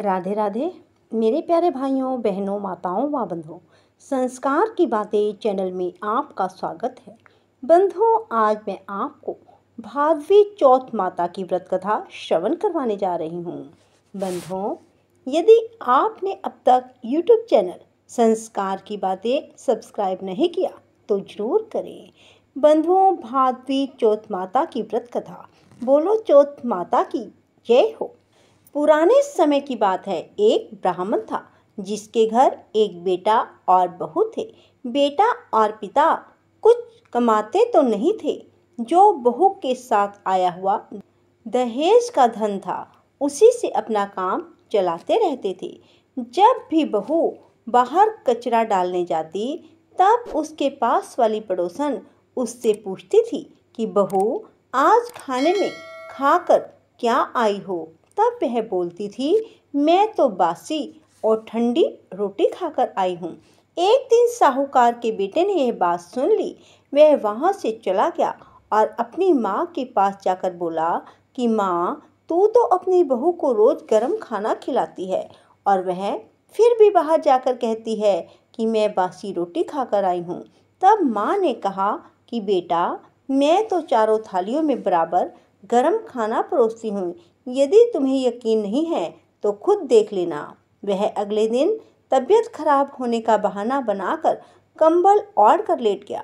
राधे राधे मेरे प्यारे भाइयों बहनों माताओं व बंधुओं संस्कार की बातें चैनल में आपका स्वागत है बंधुओं आज मैं आपको भादवी चौथ माता की व्रत कथा श्रवण करवाने जा रही हूँ बंधुओं यदि आपने अब तक YouTube चैनल संस्कार की बातें सब्सक्राइब नहीं किया तो जरूर करें बंधुओं भादवी चौथ माता की व्रत कथा बोलो चौथ माता की जय हो पुराने समय की बात है एक ब्राह्मण था जिसके घर एक बेटा और बहू थे बेटा और पिता कुछ कमाते तो नहीं थे जो बहू के साथ आया हुआ दहेज का धन था उसी से अपना काम चलाते रहते थे जब भी बहू बाहर कचरा डालने जाती तब उसके पास वाली पड़ोसन उससे पूछती थी कि बहू आज खाने में खाकर क्या आई हो तब वह बोलती थी मैं तो बासी और ठंडी रोटी खाकर आई हूँ एक दिन साहूकार के बेटे ने यह बात सुन ली वह वहाँ से चला गया और अपनी माँ के पास जाकर बोला कि माँ तू तो अपनी बहू को रोज़ गर्म खाना खिलाती है और वह फिर भी बाहर जाकर कहती है कि मैं बासी रोटी खाकर आई हूँ तब माँ ने कहा कि बेटा मैं तो चारों थालियों में बराबर गर्म खाना परोसती हूँ यदि तुम्हें यकीन नहीं है तो खुद देख लेना वह अगले दिन तबीयत खराब होने का बहाना बनाकर कंबल ओढ़ कर लेट गया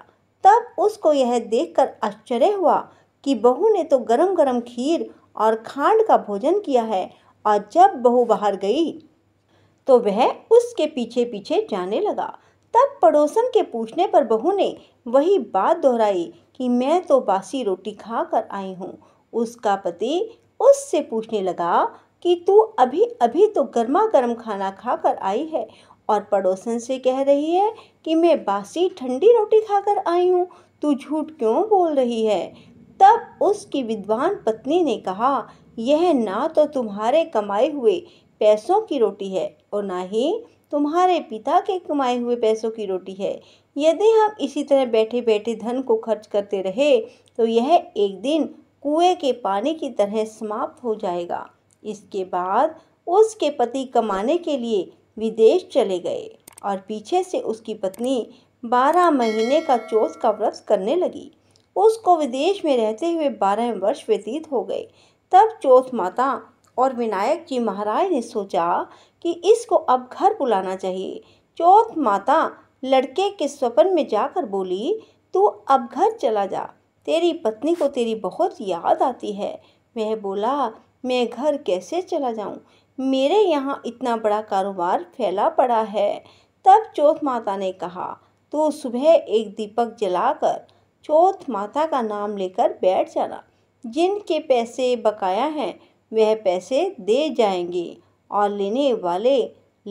तब उसको यह देखकर आश्चर्य हुआ कि बहू ने तो गरम गरम खीर और खांड का भोजन किया है और जब बहू बाहर गई तो वह उसके पीछे पीछे जाने लगा तब पड़ोसन के पूछने पर बहू ने वही बात दोहराई कि मैं तो बासी रोटी खा कर आई हूँ उसका पति उससे पूछने लगा कि तू अभी अभी तो गर्मा गर्म खाना खा कर आई है और पड़ोसन से कह रही है कि मैं बासी ठंडी रोटी खाकर आई हूँ तू झूठ क्यों बोल रही है तब उसकी विद्वान पत्नी ने कहा यह ना तो तुम्हारे कमाए हुए पैसों की रोटी है और ना ही तुम्हारे पिता के कमाए हुए पैसों की रोटी है यदि हम इसी तरह बैठे बैठे धन को खर्च करते रहे तो यह एक दिन कुएं के पानी की तरह समाप्त हो जाएगा इसके बाद उसके पति कमाने के लिए विदेश चले गए और पीछे से उसकी पत्नी बारह महीने का चोस का व्रत करने लगी उसको विदेश में रहते हुए बारह वर्ष व्यतीत हो गए तब चौथ माता और विनायक जी महाराज ने सोचा कि इसको अब घर बुलाना चाहिए चौथ माता लड़के के स्वपन में जाकर बोली तू अब घर चला जा तेरी पत्नी को तेरी बहुत याद आती है वह बोला मैं घर कैसे चला जाऊं? मेरे यहाँ इतना बड़ा कारोबार फैला पड़ा है तब चौथ माता ने कहा तो सुबह एक दीपक जलाकर चौथ माता का नाम लेकर बैठ जाना जिनके पैसे बकाया हैं वह पैसे दे जाएंगे और लेने वाले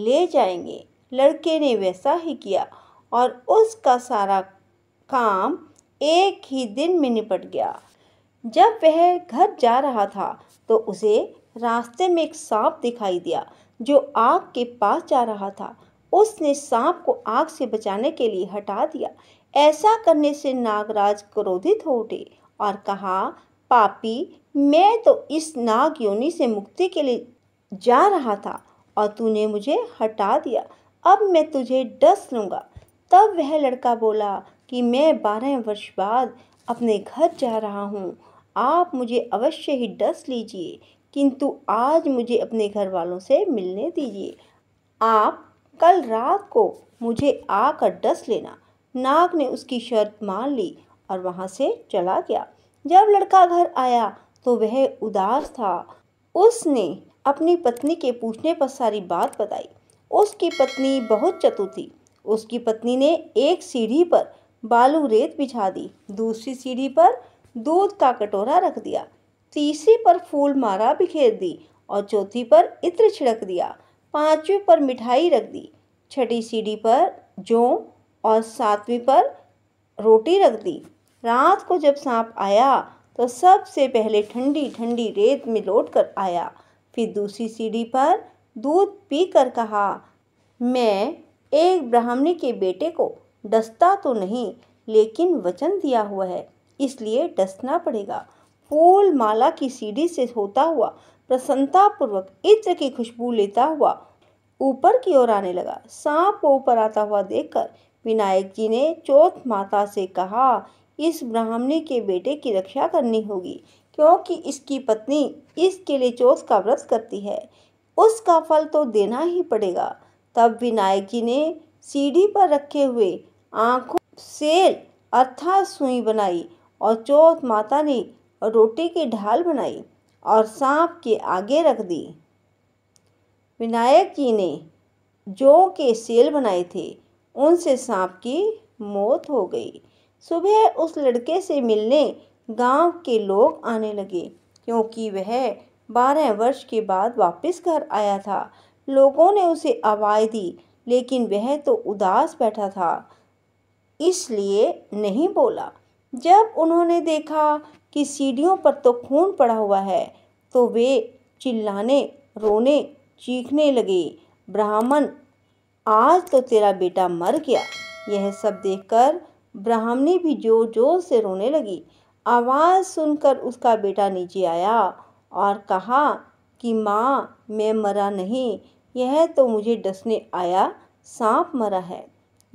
ले जाएंगे लड़के ने वैसा ही किया और उसका सारा काम एक ही दिन में निपट गया जब वह घर जा रहा था तो उसे रास्ते में एक सांप दिखाई दिया जो आग के पास जा रहा था उसने सांप को आग से बचाने के लिए हटा दिया ऐसा करने से नागराज क्रोधित हो उठे और कहा पापी मैं तो इस नाग योनि से मुक्ति के लिए जा रहा था और तूने मुझे हटा दिया अब मैं तुझे डस लूँगा तब वह लड़का बोला कि मैं बारह वर्ष बाद अपने घर जा रहा हूँ आप मुझे अवश्य ही डस लीजिए किंतु आज मुझे अपने घर वालों से मिलने दीजिए आप कल रात को मुझे आकर डस लेना नाग ने उसकी शर्त मान ली और वहाँ से चला गया जब लड़का घर आया तो वह उदास था उसने अपनी पत्नी के पूछने पर सारी बात बताई उसकी पत्नी बहुत चतुर थी उसकी पत्नी ने एक सीढ़ी पर बालू रेत बिछा दी दूसरी सीढ़ी पर दूध का कटोरा रख दिया तीसरी पर फूल मारा बिखेर दी और चौथी पर इत्र छिड़क दिया पांचवी पर मिठाई रख दी छठी सीढ़ी पर जौ और सातवीं पर रोटी रख दी रात को जब सांप आया तो सबसे पहले ठंडी ठंडी रेत में लौट कर आया फिर दूसरी सीढ़ी पर दूध पी कर कहा मैं एक ब्राह्मणी के बेटे को डसता तो नहीं लेकिन वचन दिया हुआ है इसलिए डसना पड़ेगा फूल माला की सीढ़ी से होता हुआ प्रसन्नतापूर्वक इत्र की खुशबू लेता हुआ ऊपर की ओर आने लगा सांप को ऊपर आता हुआ देखकर विनायक जी ने चौथ माता से कहा इस ब्राह्मणी के बेटे की रक्षा करनी होगी क्योंकि इसकी पत्नी इसके लिए चौथ का व्रत करती है उसका फल तो देना ही पड़ेगा तब विनायक जी ने सीढ़ी पर रखे हुए आँखों सेल अर्थात सुई बनाई और चौथ माता ने रोटी की ढाल बनाई और सांप के आगे रख दी विनायक जी ने जौ के सेल बनाए थे उनसे सांप की मौत हो गई सुबह उस लड़के से मिलने गांव के लोग आने लगे क्योंकि वह बारह वर्ष के बाद वापस घर आया था लोगों ने उसे आवाज़ दी लेकिन वह तो उदास बैठा था इसलिए नहीं बोला जब उन्होंने देखा कि सीढ़ियों पर तो खून पड़ा हुआ है तो वे चिल्लाने रोने चीखने लगे ब्राह्मण आज तो तेरा बेटा मर गया यह सब देखकर ब्राह्मणी भी जोर जोर से रोने लगी आवाज़ सुनकर उसका बेटा नीचे आया और कहा कि माँ मैं मरा नहीं यह तो मुझे डसने आया सांप मरा है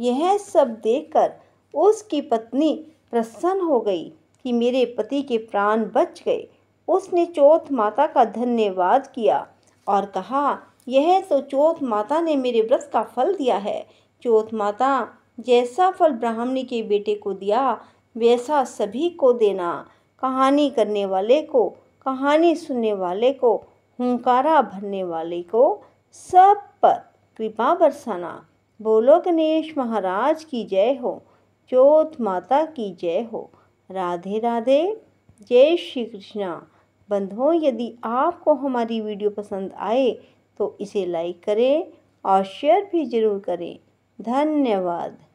यह सब देखकर उसकी पत्नी प्रसन्न हो गई कि मेरे पति के प्राण बच गए उसने चौथ माता का धन्यवाद किया और कहा यह तो चौथ माता ने मेरे व्रत का फल दिया है चौथ माता जैसा फल ब्राह्मणी के बेटे को दिया वैसा सभी को देना कहानी करने वाले को कहानी सुनने वाले को हुंकारा भरने वाले को सब पर कृपा बरसाना बोलो गणेश महाराज की जय हो चौथ माता की जय हो राधे राधे जय श्री कृष्णा बंधुओं यदि आपको हमारी वीडियो पसंद आए तो इसे लाइक करें और शेयर भी ज़रूर करें धन्यवाद